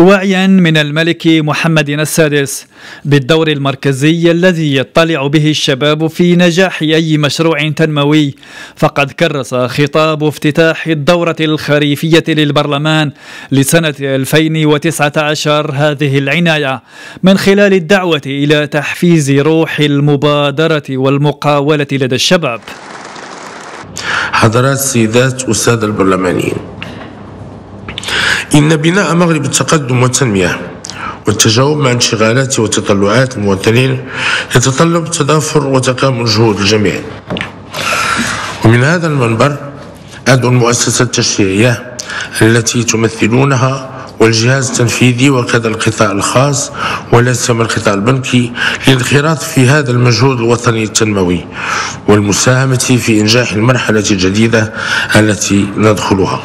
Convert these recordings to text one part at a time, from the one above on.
وعيا من الملك محمد السادس بالدور المركزي الذي يطلع به الشباب في نجاح أي مشروع تنموي فقد كرس خطاب افتتاح الدورة الخريفية للبرلمان لسنة 2019 هذه العناية من خلال الدعوة إلى تحفيز روح المبادرة والمقاولة لدى الشباب حضرات سيدات أستاذ البرلمانيين إن بناء مغرب التقدم والتنمية والتجاوب مع انشغالات وتطلعات المواطنين يتطلب تضافر وتكامل جهود الجميع ومن هذا المنبر أدعو المؤسسة التشريعية التي تمثلونها والجهاز التنفيذي وكذا القطاع الخاص ولا سيما القطاع البنكي للانخراط في هذا المجهود الوطني التنموي والمساهمة في إنجاح المرحلة الجديدة التي ندخلها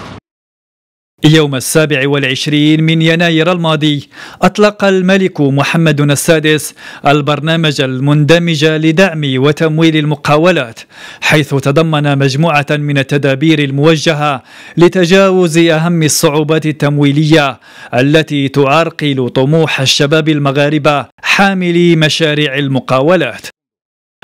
يوم السابع والعشرين من يناير الماضي أطلق الملك محمد السادس البرنامج المندمج لدعم وتمويل المقاولات حيث تضمن مجموعة من التدابير الموجهة لتجاوز أهم الصعوبات التمويلية التي تعرقل طموح الشباب المغاربة حاملي مشاريع المقاولات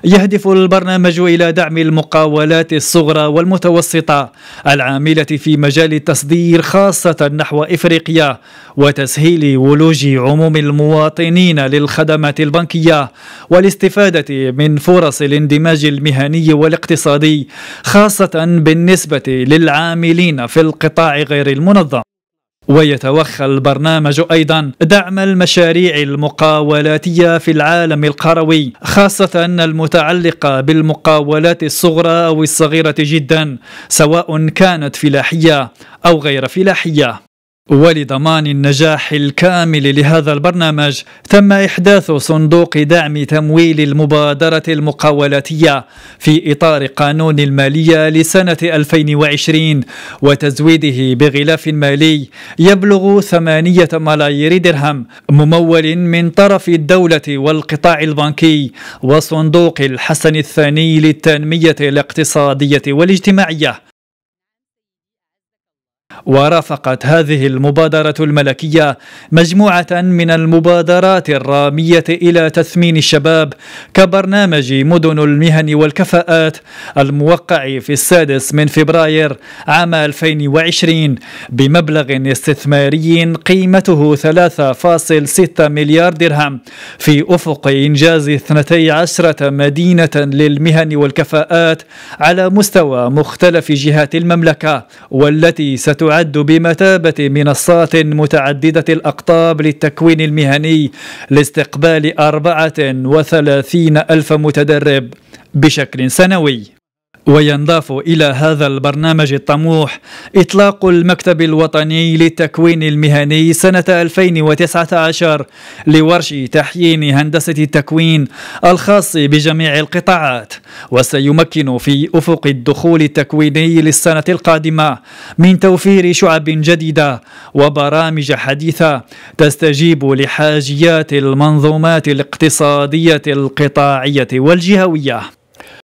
يهدف البرنامج إلى دعم المقاولات الصغرى والمتوسطة العاملة في مجال التصدير خاصة نحو إفريقيا وتسهيل ولوج عموم المواطنين للخدمات البنكية والاستفادة من فرص الاندماج المهني والاقتصادي خاصة بالنسبة للعاملين في القطاع غير المنظم ويتوخى البرنامج أيضا دعم المشاريع المقاولاتية في العالم القروي خاصة المتعلقة بالمقاولات الصغرى أو الصغيرة جدا سواء كانت فلاحية أو غير فلاحية ولضمان النجاح الكامل لهذا البرنامج تم إحداث صندوق دعم تمويل المبادرة المقاولاتية في إطار قانون المالية لسنة 2020 وتزويده بغلاف مالي يبلغ 8 ملايير درهم ممول من طرف الدولة والقطاع البنكي وصندوق الحسن الثاني للتنمية الاقتصادية والاجتماعية ورافقت هذه المبادرة الملكية مجموعة من المبادرات الرامية إلى تثمين الشباب كبرنامج مدن المهن والكفاءات الموقع في السادس من فبراير عام 2020 بمبلغ استثماري قيمته 3.6 مليار درهم في أفق إنجاز 12 مدينة للمهن والكفاءات على مستوى مختلف جهات المملكة والتي ستعد تعد بمثابة منصات متعددة الأقطاب للتكوين المهني لاستقبال 34 ألف متدرب بشكل سنوي وينضاف إلى هذا البرنامج الطموح إطلاق المكتب الوطني للتكوين المهني سنة 2019 لورش تحيين هندسة التكوين الخاص بجميع القطاعات وسيمكن في أفق الدخول التكويني للسنة القادمة من توفير شعب جديدة وبرامج حديثة تستجيب لحاجيات المنظومات الاقتصادية القطاعية والجهوية